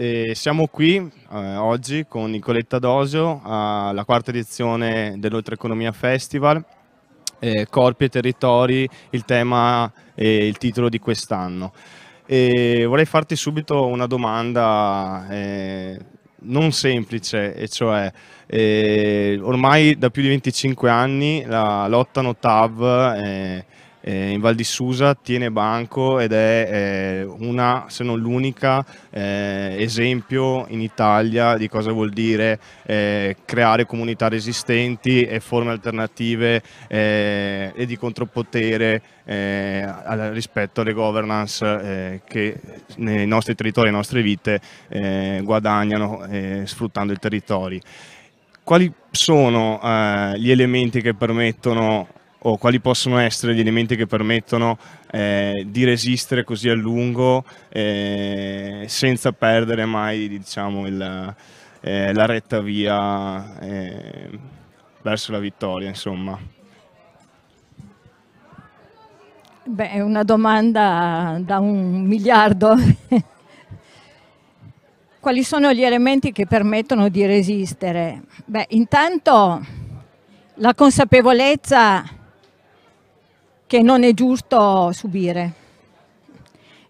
E siamo qui eh, oggi con Nicoletta Dosio alla quarta edizione dell'Oltre Economia Festival, eh, Corpi e Territori, il tema e il titolo di quest'anno. E vorrei farti subito una domanda eh, non semplice, e cioè eh, ormai da più di 25 anni la lotta NOTAV eh, eh, in Val di Susa tiene banco ed è eh, una, se non l'unica, eh, esempio in Italia di cosa vuol dire eh, creare comunità resistenti e forme alternative eh, e di contropotere eh, rispetto alle governance che nei nostri territori e nelle nostre vite guadagnano sfruttando i territori. Quali sono gli elementi che permettono o quali possono essere gli elementi che permettono eh, di resistere così a lungo eh, senza perdere mai diciamo, il, eh, la retta via eh, verso la vittoria. Insomma. Beh, è una domanda da un miliardo. Quali sono gli elementi che permettono di resistere? Beh, intanto la consapevolezza che non è giusto subire.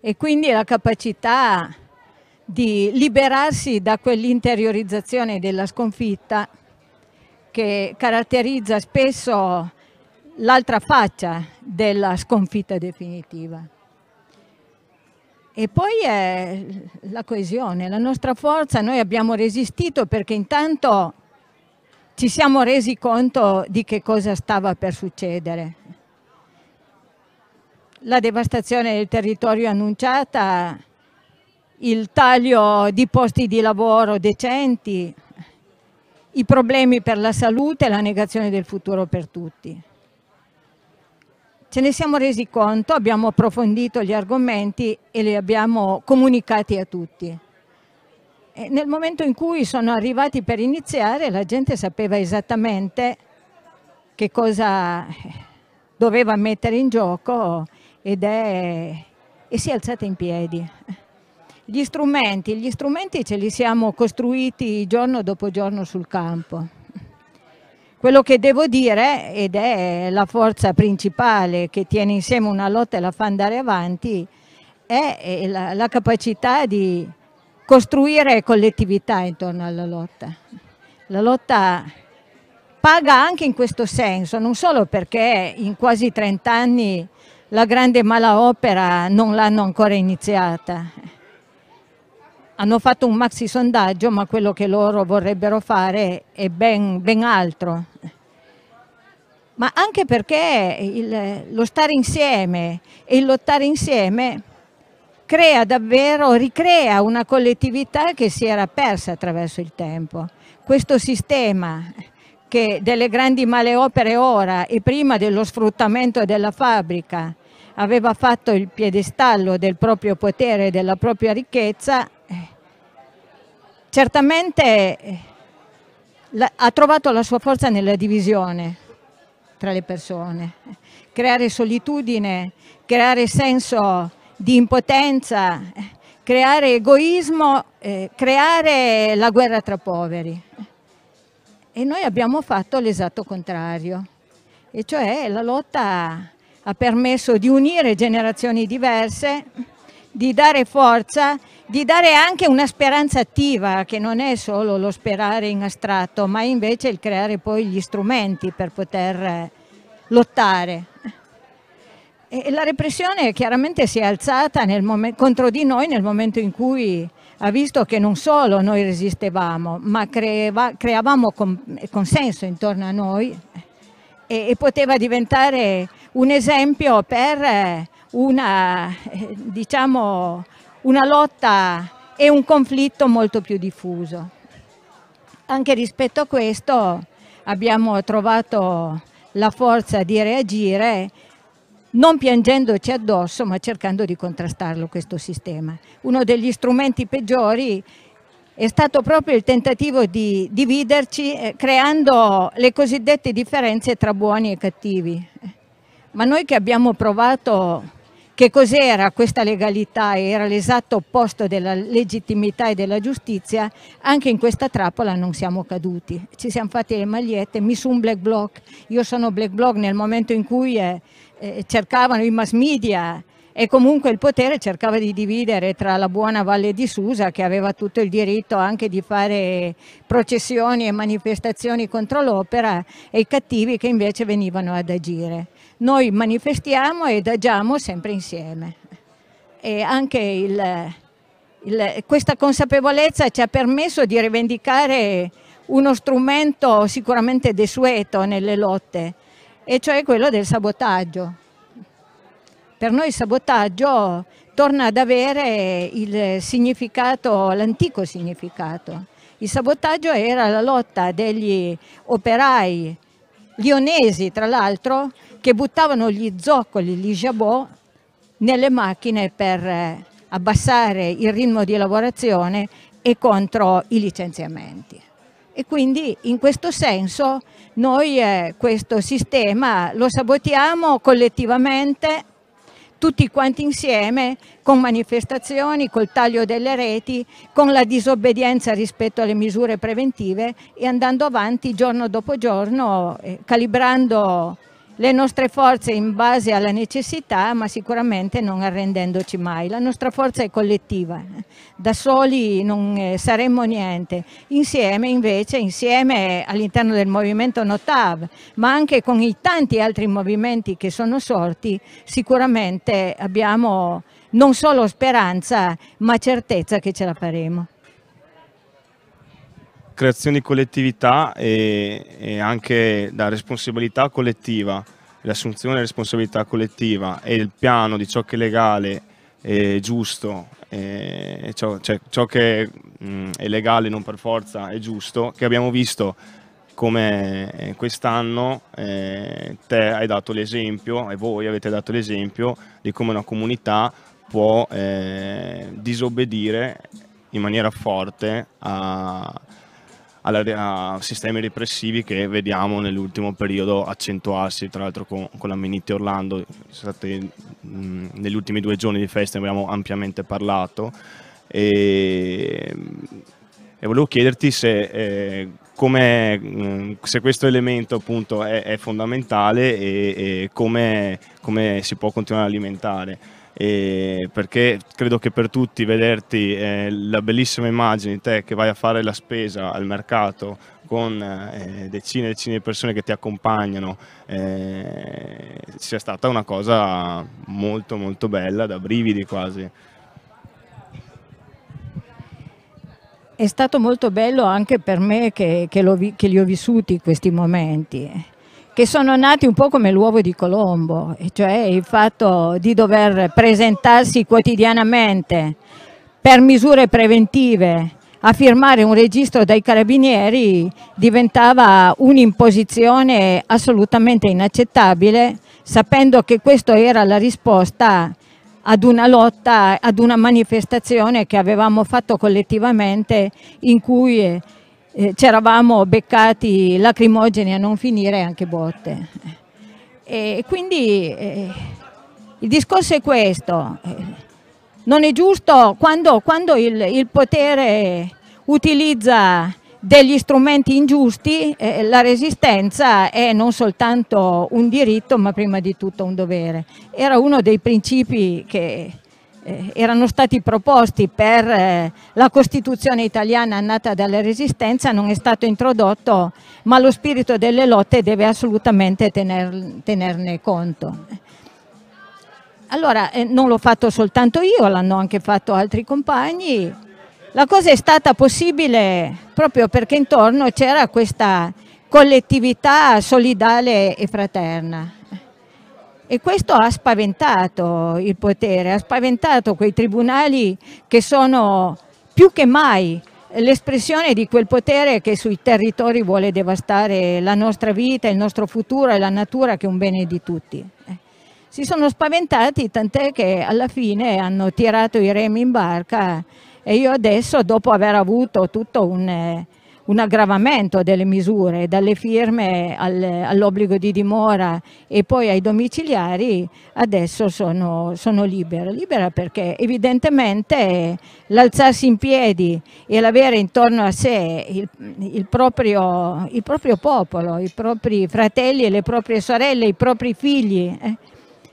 E quindi la capacità di liberarsi da quell'interiorizzazione della sconfitta che caratterizza spesso l'altra faccia della sconfitta definitiva. E poi è la coesione, la nostra forza, noi abbiamo resistito perché intanto ci siamo resi conto di che cosa stava per succedere la devastazione del territorio annunciata, il taglio di posti di lavoro decenti, i problemi per la salute e la negazione del futuro per tutti. Ce ne siamo resi conto, abbiamo approfondito gli argomenti e li abbiamo comunicati a tutti. E nel momento in cui sono arrivati per iniziare, la gente sapeva esattamente che cosa doveva mettere in gioco ed è, e si è alzata in piedi. Gli strumenti, gli strumenti ce li siamo costruiti giorno dopo giorno sul campo. Quello che devo dire, ed è la forza principale che tiene insieme una lotta e la fa andare avanti, è la, la capacità di costruire collettività intorno alla lotta. La lotta paga anche in questo senso, non solo perché in quasi 30 anni la grande mala opera non l'hanno ancora iniziata. Hanno fatto un maxi sondaggio, ma quello che loro vorrebbero fare è ben, ben altro. Ma anche perché il, lo stare insieme e il lottare insieme crea davvero, ricrea una collettività che si era persa attraverso il tempo. Questo sistema che delle grandi maleopere ora e prima dello sfruttamento della fabbrica aveva fatto il piedestallo del proprio potere e della propria ricchezza, certamente ha trovato la sua forza nella divisione tra le persone, creare solitudine, creare senso di impotenza, creare egoismo, eh, creare la guerra tra poveri. E noi abbiamo fatto l'esatto contrario, e cioè la lotta ha permesso di unire generazioni diverse, di dare forza, di dare anche una speranza attiva che non è solo lo sperare in astratto, ma invece il creare poi gli strumenti per poter lottare. E la repressione chiaramente si è alzata contro di noi nel momento in cui ha visto che non solo noi resistevamo, ma creava, creavamo consenso intorno a noi e, e, poteva diventare un esempio per eh, una, eh, diciamo, una lotta e un conflitto molto più diffuso. Anche rispetto a questo abbiamo trovato la forza di reagire non piangendoci addosso ma cercando di contrastarlo questo sistema. Uno degli strumenti peggiori è stato proprio il tentativo di dividerci eh, creando le cosiddette differenze tra buoni e cattivi. Ma noi che abbiamo provato che cos'era questa legalità era l'esatto opposto della legittimità e della giustizia, anche in questa trappola non siamo caduti. Ci siamo fatti le magliette, mi su un black block, io sono black block nel momento in cui eh, eh, cercavano i mass media e comunque il potere cercava di dividere tra la buona Valle di Susa che aveva tutto il diritto anche di fare processioni e manifestazioni contro l'opera e i cattivi che invece venivano ad agire. Noi manifestiamo ed agiamo sempre insieme e anche il, il, questa consapevolezza ci ha permesso di rivendicare uno strumento sicuramente desueto nelle lotte, e cioè quello del sabotaggio. Per noi il sabotaggio torna ad avere il significato, l'antico significato. Il sabotaggio era la lotta degli operai lionesi, tra l'altro, che buttavano gli zoccoli, gli jabot, nelle macchine per abbassare il ritmo di lavorazione e contro i licenziamenti e quindi in questo senso noi eh, questo sistema lo sabotiamo collettivamente tutti quanti insieme con manifestazioni, col taglio delle reti, con la disobbedienza rispetto alle misure preventive e andando avanti giorno dopo giorno eh, calibrando le nostre forze in base alla necessità, ma sicuramente non arrendendoci mai. La nostra forza è collettiva, da soli non eh, saremmo niente. Insieme invece, insieme all'interno del movimento Notav, ma anche con i tanti altri movimenti che sono sorti, sicuramente abbiamo non solo speranza, ma certezza che ce la faremo creazione di collettività e, e anche la responsabilità collettiva, l'assunzione della responsabilità collettiva e il piano di ciò che è legale e giusto, e ciò, cioè, ciò che mh, è legale non per forza è giusto, che abbiamo visto come quest'anno eh, te hai dato l'esempio e voi avete dato l'esempio di come una comunità può eh, disobbedire in maniera forte a, alla, a sistemi repressivi che vediamo nell'ultimo periodo accentuarsi, tra l'altro con, con la Miniti Orlando, state, mh, negli ultimi due giorni di festa ne abbiamo ampiamente parlato e, e volevo chiederti se, eh, come, se questo elemento appunto è, è fondamentale e, e come, come si può continuare ad alimentare perché credo che per tutti vederti eh, la bellissima immagine di te che vai a fare la spesa al mercato con eh, decine e decine di persone che ti accompagnano eh, sia stata una cosa molto molto bella, da brividi quasi. È stato molto bello anche per me che, che, che li ho vissuti questi momenti che sono nati un po' come l'uovo di Colombo, cioè il fatto di dover presentarsi quotidianamente per misure preventive a firmare un registro dai carabinieri diventava un'imposizione assolutamente inaccettabile, sapendo che questa era la risposta ad una lotta, ad una manifestazione che avevamo fatto collettivamente in cui eh, ci eravamo beccati lacrimogeni a non finire anche botte. Eh, e quindi eh, il discorso è questo, eh, non è giusto quando, quando il, il, potere utilizza degli strumenti ingiusti, eh, la resistenza è non soltanto un diritto ma prima di tutto un dovere. Era uno dei principi che eh, erano stati proposti per eh, la Costituzione italiana nata dalla Resistenza non è stato introdotto, ma lo spirito delle lotte deve assolutamente tener, tenerne conto. Allora, eh, non l'ho fatto soltanto io, l'hanno anche fatto altri compagni. La cosa è stata possibile proprio perché intorno c'era questa collettività solidale e fraterna. E questo ha spaventato il potere, ha spaventato quei tribunali che sono più che mai l'espressione di quel potere che sui territori vuole devastare la nostra vita, il nostro futuro e la natura che è un bene di tutti. Eh. Si sono spaventati tant'è che alla fine hanno tirato i remi in barca e io adesso dopo aver avuto tutto un eh, un aggravamento delle misure dalle firme al, all'obbligo di dimora e poi ai domiciliari, adesso sono, sono libera. Libera perché evidentemente l'alzarsi in piedi e l'avere intorno a sé il, il, proprio, il, proprio, popolo, i propri fratelli e le proprie sorelle, i propri figli, eh?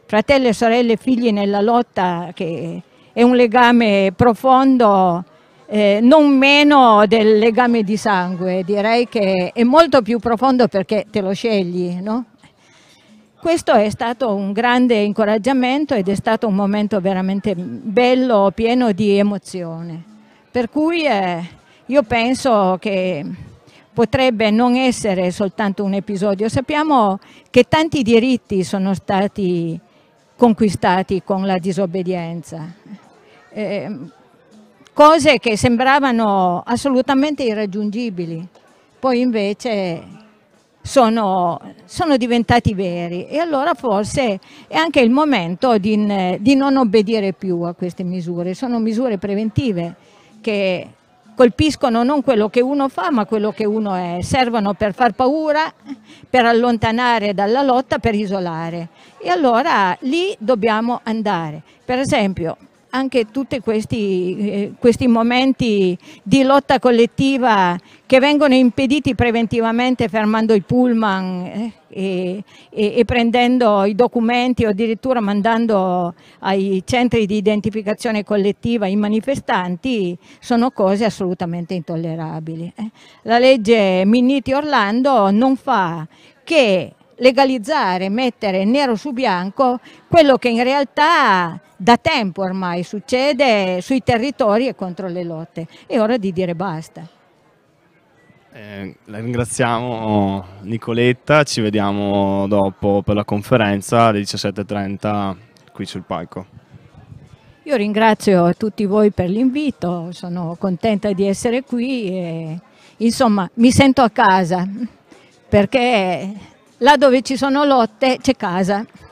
fratelli, sorelle figli nella lotta che è un legame profondo eh, non meno del legame di sangue, direi che è molto più profondo perché te lo scegli, no? Questo è stato un grande incoraggiamento ed è stato un momento veramente bello, pieno di emozione. Per cui eh, io penso che potrebbe non essere soltanto un episodio. Sappiamo che tanti diritti sono stati conquistati con la disobbedienza. Eh, cose che sembravano assolutamente irraggiungibili, poi invece sono, sono diventati veri e allora forse è anche il momento di, di non obbedire più a queste misure, sono misure preventive che colpiscono non quello che uno fa ma quello che uno è, servono per far paura, per allontanare dalla lotta, per isolare e allora lì dobbiamo andare. Per esempio anche tutti questi, eh, questi momenti di lotta collettiva che vengono impediti preventivamente fermando i pullman eh, e, e, e, prendendo i documenti o addirittura mandando ai centri di identificazione collettiva i manifestanti sono cose assolutamente intollerabili. Eh. La legge Minniti Orlando non fa che legalizzare, mettere nero su bianco quello che in realtà da tempo ormai succede sui territori e contro le lotte. È ora di dire basta. Eh, la ringraziamo Nicoletta, ci vediamo dopo per la conferenza alle 17.30 qui sul palco. Io ringrazio tutti voi per l'invito, sono contenta di essere qui e insomma mi sento a casa perché là dove ci sono lotte c'è casa.